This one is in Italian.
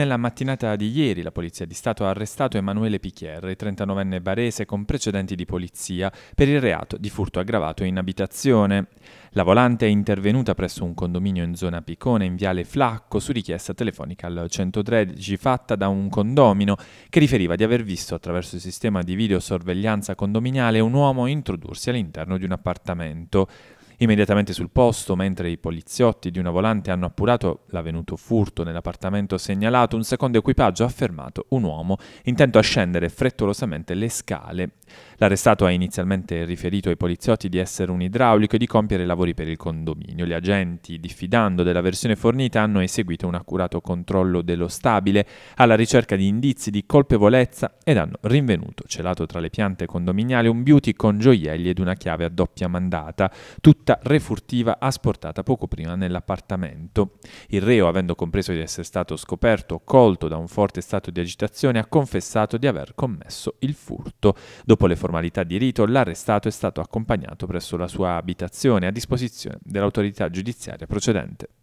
Nella mattinata di ieri la Polizia di Stato ha arrestato Emanuele Pichierre, 39enne barese con precedenti di polizia, per il reato di furto aggravato in abitazione. La volante è intervenuta presso un condominio in zona Picone, in viale Flacco, su richiesta telefonica al 113 fatta da un condomino che riferiva di aver visto attraverso il sistema di videosorveglianza condominiale un uomo introdursi all'interno di un appartamento. Immediatamente sul posto, mentre i poliziotti di una volante hanno appurato l'avvenuto furto nell'appartamento segnalato, un secondo equipaggio ha fermato un uomo intento a scendere frettolosamente le scale. L'arrestato ha inizialmente riferito ai poliziotti di essere un idraulico e di compiere lavori per il condominio. Gli agenti, diffidando della versione fornita, hanno eseguito un accurato controllo dello stabile alla ricerca di indizi di colpevolezza ed hanno rinvenuto, celato tra le piante condominiali, un beauty con gioielli ed una chiave a doppia mandata. Tutta città re furtiva asportata poco prima nell'appartamento. Il reo, avendo compreso di essere stato scoperto, colto da un forte stato di agitazione, ha confessato di aver commesso il furto. Dopo le formalità di rito, l'arrestato è stato accompagnato presso la sua abitazione a disposizione dell'autorità giudiziaria procedente.